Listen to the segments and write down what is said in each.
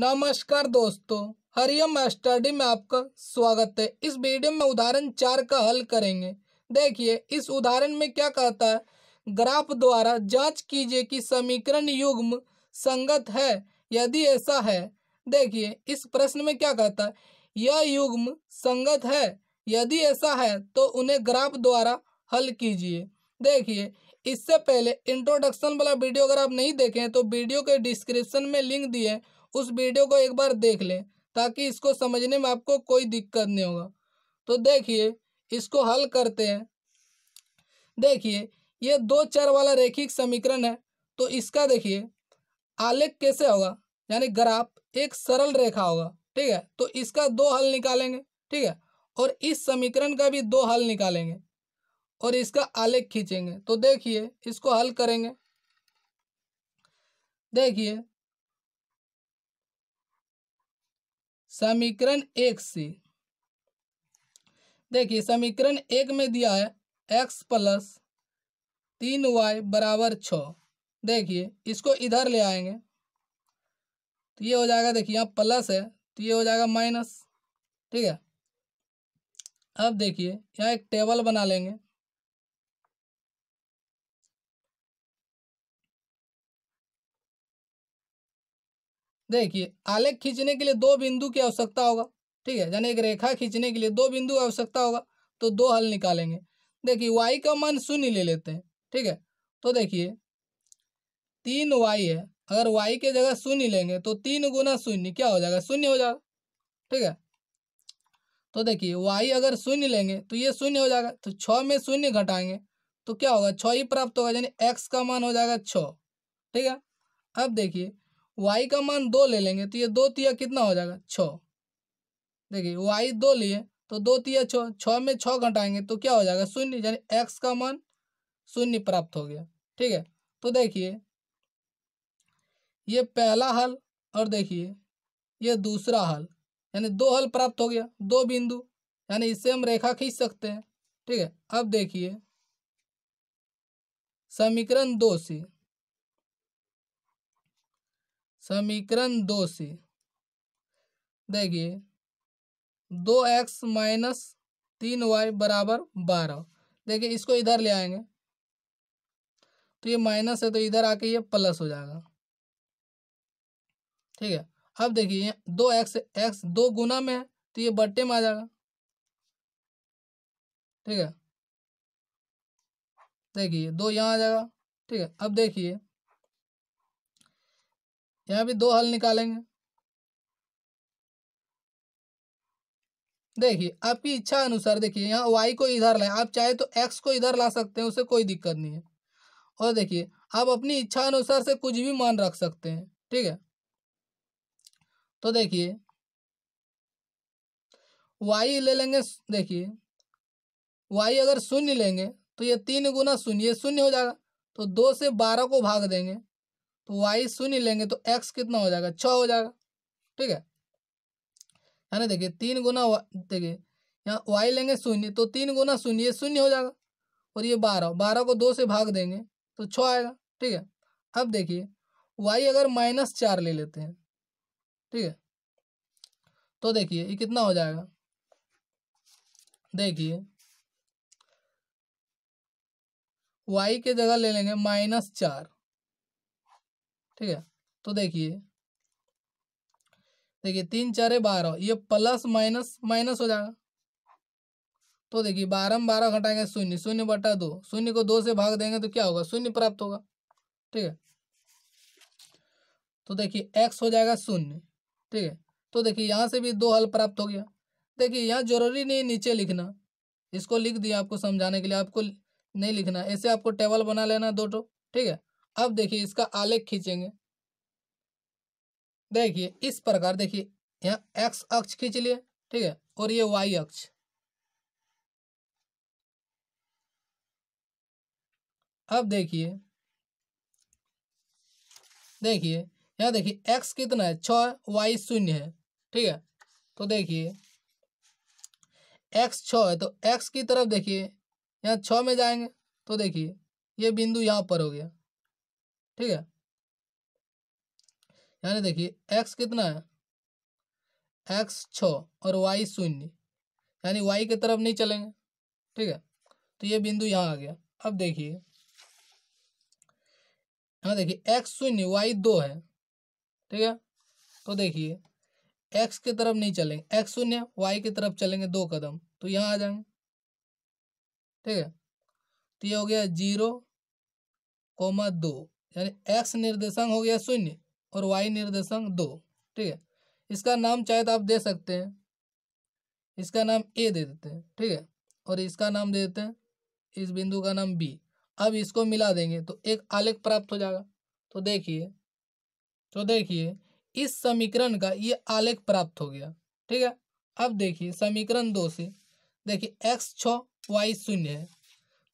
नमस्कार दोस्तों हरियम स्टडी में आपका स्वागत है इस वीडियो में उदाहरण चार का हल करेंगे देखिए इस उदाहरण में क्या कहता है ग्राफ द्वारा जांच कीजिए कि समीकरण युग्म संगत है यदि ऐसा है देखिए इस प्रश्न में क्या कहता है यह युग्म संगत है यदि ऐसा है तो उन्हें ग्राफ द्वारा हल कीजिए देखिए इससे पहले इंट्रोडक्शन वाला वीडियो अगर आप नहीं देखें तो वीडियो के डिस्क्रिप्शन में लिंक दिए उस वीडियो को एक बार देख लें ताकि इसको समझने में आपको कोई दिक्कत नहीं होगा तो देखिए इसको हल करते हैं देखिए ये दो चर वाला रेखिक समीकरण है तो इसका देखिए आलेख कैसे होगा यानी ग्राफ एक सरल रेखा होगा ठीक है तो इसका दो हल निकालेंगे ठीक है और इस समीकरण का भी दो हल निकालेंगे और इसका आलेख खींचेंगे तो देखिए इसको हल करेंगे देखिए समीकरण एक से देखिए समीकरण एक में दिया है एक्स प्लस तीन वाई बराबर छ देखिए इसको इधर ले आएंगे तो ये हो जाएगा देखिए यहाँ प्लस है तो ये हो जाएगा माइनस ठीक है अब देखिए यहाँ एक टेबल बना लेंगे देखिए आलेख खींचने के लिए दो बिंदु की आवश्यकता होगा ठीक है यानी एक रेखा खींचने के लिए दो बिंदु आवश्यकता होगा तो दो हल निकालेंगे देखिए वाई का मान शून्य ले लेते हैं ठीक है तो देखिए तीन वाई है अगर वाई के जगह शून्य लेंगे तो तीन गुना शून्य क्या हो जाएगा शून्य हो जाएगा ठीक है तो देखिए वाई अगर शून्य लेंगे तो ये शून्य हो जाएगा तो छः में शून्य घटाएंगे तो क्या होगा छ ही प्राप्त होगा यानी एक्स का मान हो जाएगा छ ठीक है अब देखिए वाई का मान दो ले लेंगे तो ये दो तिया कितना हो जाएगा छ देखिए वाई दो लिए तो दो तिया छ छ में छ घटाएंगे तो क्या हो जाएगा शून्य यानी एक्स का मान शून्य प्राप्त हो गया ठीक है तो देखिए ये पहला हल और देखिए ये दूसरा हल यानी दो हल प्राप्त हो गया दो बिंदु यानी इससे हम रेखा खींच सकते हैं ठीक है अब देखिए समीकरण दो से समीकरण दो से देखिए दो एक्स माइनस तीन वाई बराबर बारह देखिए इसको इधर ले आएंगे तो ये माइनस है तो इधर आके ये प्लस हो जाएगा ठीक है अब देखिए दो एक्स एक्स दो गुना में है तो ये बट्टे में आ जाएगा ठीक है देखिए दो यहाँ आ जाएगा ठीक है अब देखिए यहाँ भी दो हल निकालेंगे देखिए आपकी इच्छा अनुसार देखिए यहाँ वाई को इधर लाए आप चाहे तो एक्स को इधर ला सकते हैं उसे कोई दिक्कत नहीं है और देखिए आप अपनी इच्छा अनुसार से कुछ भी मान रख सकते हैं ठीक है तो देखिए वाई ले लेंगे देखिए वाई अगर शून्य लेंगे तो ये तीन गुना शून्य शून्य हो जाएगा तो दो से बारह को भाग देंगे तो वाई शून्य लेंगे तो एक्स कितना हो जाएगा छ हो जाएगा ठीक है है ना देखिए तीन गुना देखिए यहाँ वाई लेंगे शून्य तो तीन गुना शून्य ये शून्य हो जाएगा और ये बारह बारह को दो से भाग देंगे तो छ आएगा ठीक है अब देखिए वाई अगर माइनस चार ले लेते हैं ठीक है तो देखिए ये कितना हो जाएगा देखिए वाई के जगह ले लेंगे माइनस चार ठीक है तो देखिए देखिए तीन चारे बारह ये प्लस माइनस माइनस हो जाएगा तो देखिए बारह में बारह घटाएंगे शून्य शून्य बटा दो शून्य को दो से भाग देंगे तो क्या होगा शून्य प्राप्त होगा ठीक है तो देखिए एक्स हो जाएगा शून्य ठीक है तो देखिए यहाँ से भी दो हल प्राप्त हो गया देखिए यहाँ जरूरी नहीं नीचे लिखना इसको लिख दिया आपको समझाने के लिए आपको नहीं लिखना ऐसे आपको टेबल बना लेना दो टो ठीक है अब देखिए इसका आलेख खींचेंगे देखिए इस प्रकार देखिए यहाँ एक्स अक्ष खींच लिए ठीक है और ये वाई अक्ष अब देखिए देखिए यहाँ देखिए एक्स कितना है छ वाई शून्य है ठीक है तो देखिए एक्स छ है तो एक्स की तरफ देखिए यहाँ छ में जाएंगे तो देखिए ये बिंदु यहाँ पर हो गया ठीक है यानी देखिए एक्स कितना है एक्स छ और वाई शून्य यानी वाई की तरफ नहीं चलेंगे ठीक है तो ये बिंदु यहाँ आ गया अब देखिए यहाँ देखिए एक्स शून्य वाई दो है ठीक है तो देखिए एक्स की तरफ नहीं चलेंगे एक्स शून्य वाई की तरफ चलेंगे दो कदम तो यहाँ आ जाएंगे ठीक है तो ये हो गया जीरो कोमा दो यानी एक्स निर्देशांक हो गया शून्य और वाई निर्देशांक दो ठीक है इसका नाम चाहे तो आप दे सकते हैं इसका नाम ए दे देते हैं ठीक है और इसका नाम दे देते हैं इस बिंदु का नाम बी अब इसको मिला देंगे तो एक आलेख प्राप्त हो जाएगा तो देखिए तो देखिए इस समीकरण का ये आलेख प्राप्त हो गया ठीक है अब देखिए समीकरण दो से देखिए एक्स छ वाई शून्य है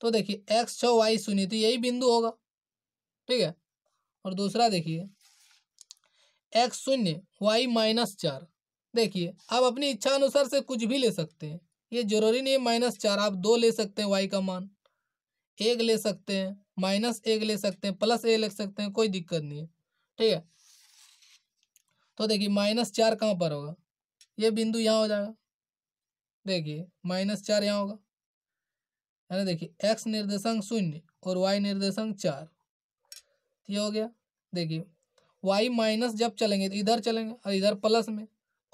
तो देखिए एक्स छ वाई शून्य तो यही बिंदु होगा ठीक है और दूसरा देखिए एक्स शून्य वाई माइनस चार देखिए आप अपनी इच्छा अनुसार से कुछ भी ले सकते हैं ये जरूरी नहीं है माइनस चार आप दो ले सकते हैं वाई का मान एक ले सकते हैं माइनस एक ले सकते हैं प्लस ए ले सकते हैं कोई दिक्कत नहीं है ठीक है तो देखिए माइनस चार कहाँ पर होगा ये बिंदु यहाँ हो जाएगा देखिए माइनस चार यहाँ होगा है ना देखिए एक्स निर्देशांक शून्य और वाई निर्देशांक चार ये हो गया देखिए वाई माइनस जब चलेंगे तो इधर चलेंगे और इधर प्लस में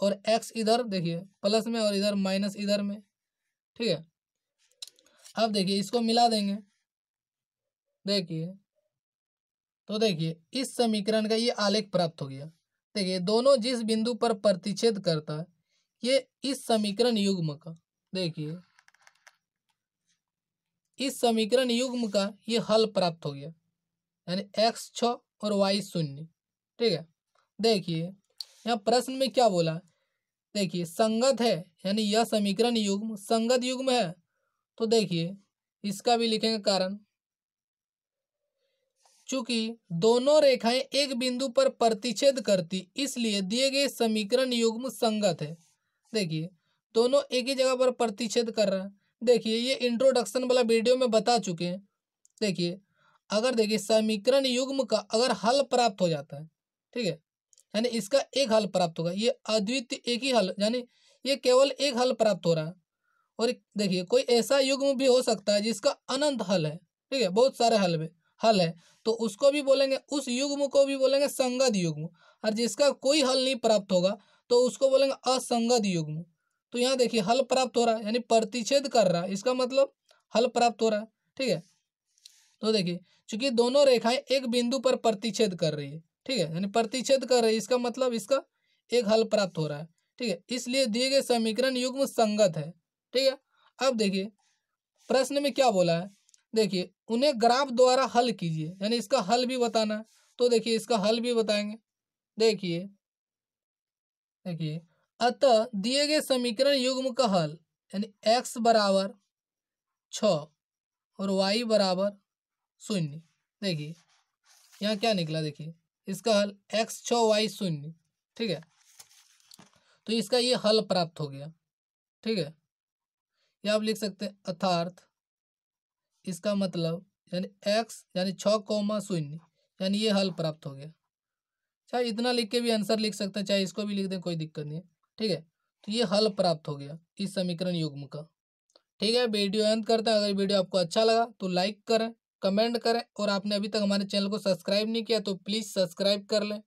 और एक्स इधर देखिए प्लस में और इधर माइनस इधर में ठीक है अब देखिए इसको मिला देंगे देखिए तो देखिए इस समीकरण का ये आलेख प्राप्त हो गया देखिए दोनों जिस बिंदु पर प्रतिच्छेद करता है ये इस समीकरण युग्म का देखिए इस समीकरण युग्म का ये हल प्राप्त हो गया यानी एक्स छ और वाई शून्य ठीक है देखिए यहाँ प्रश्न में क्या बोला देखिए संगत है यानी यह समीकरण युग्म संगत युग्म है तो देखिए इसका भी लिखेंगे कारण चूंकि दोनों रेखाएं एक बिंदु पर प्रतिच्छेद करती इसलिए दिए गए समीकरण युग्म संगत है देखिए दोनों एक ही जगह पर प्रतिच्छेद कर रहा है देखिए ये इंट्रोडक्शन वाला वीडियो में बता चुके हैं देखिए अगर देखिए समीकरण युग्म का अगर हल प्राप्त हो जाता है ठीक है यानी इसका एक हल प्राप्त होगा ये अद्वितीय एक ही हल यानी ये केवल एक हल प्राप्त हो रहा है और देखिए कोई ऐसा युग्म भी हो सकता है जिसका अनंत हल है ठीक है बहुत सारे हल में हल है तो उसको भी बोलेंगे उस युग्म को भी बोलेंगे संगत युग्म और जिसका कोई हल नहीं प्राप्त होगा तो उसको बोलेंगे असंगत युग्म तो यहाँ देखिए हल प्राप्त हो रहा है यानी प्रतिच्छेद कर रहा है इसका मतलब हल प्राप्त हो रहा है ठीक है तो देखिए चूंकि दोनों रेखाएं एक बिंदु पर प्रतिच्छेद कर रही है ठीक है यानी प्रतिच्छेद कर रही है इसका मतलब इसका एक हल प्राप्त हो रहा है ठीक है इसलिए दिए गए समीकरण युग्म संगत है ठीक है अब देखिए प्रश्न में क्या बोला है देखिए उन्हें ग्राफ द्वारा हल कीजिए यानी इसका हल भी बताना है तो देखिए इसका हल भी बताएंगे देखिए देखिए अतः दिए गए समीकरण युग्म का हल यानी एक्स बराबर छ और वाई बराबर शून्य देखिए यहाँ क्या निकला देखिए इसका हल एक्स छ वाई शून्य ठीक है तो इसका ये हल प्राप्त हो गया ठीक है या आप लिख सकते हैं अर्थार्थ इसका मतलब यानी एक्स यानी छ कौमा शून्य यानी ये हल प्राप्त हो गया चाहे इतना लिख के भी आंसर लिख सकते हैं चाहे इसको भी लिख दें कोई दिक्कत नहीं है ठीक है तो ये हल प्राप्त हो गया इस समीकरण युग्म का ठीक है वीडियो अंत करते हैं अगर वीडियो आपको अच्छा लगा तो लाइक करें कमेंट करें और आपने अभी तक हमारे चैनल को सब्सक्राइब नहीं किया तो प्लीज़ सब्सक्राइब कर लें